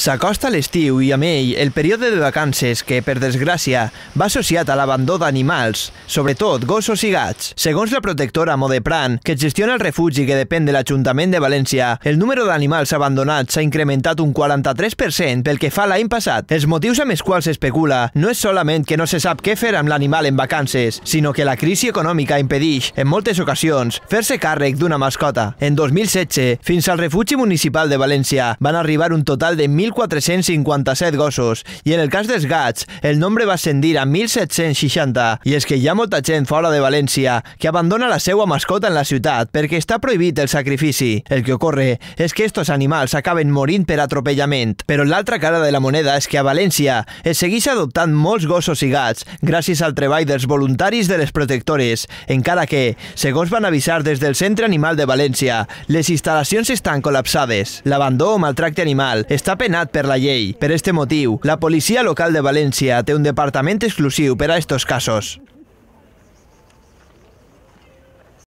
S'acosta l'estiu i amb ell el període de vacances que, per desgràcia, va associat a l'abandó d'animals, sobretot gossos i gats. Segons la protectora Modepran, que gestiona el refugi que depèn de l'Ajuntament de València, el número d'animals abandonats s'ha incrementat un 43% pel que fa l'any passat. Els motius amb els quals s'especula no és solament que no se sap què fer amb l'animal en vacances, sinó que la crisi econòmica impedeix, en moltes ocasions, fer-se càrrec d'una mascota. En 2016, fins al refugi municipal de València, van arribar un total de 1.000 1.457 gossos i en el cas dels gats, el nombre va ascendir a 1.760 i és que hi ha molta gent fora de València que abandona la seva mascota en la ciutat perquè està prohibit el sacrifici. El que ocorre és que estos animals acaben morint per atropellament. Però l'altra cara de la moneda és que a València es segueix adoptant molts gossos i gats gràcies al treball dels voluntaris de les protectores, encara que, segons van avisar des del Centre Animal de València, les instal·lacions estan col·lapsades. L'abandó o maltracte animal està penal disciplinat per la llei. Per este motiu, la policia local de València té un departament exclusiu per a estos casos.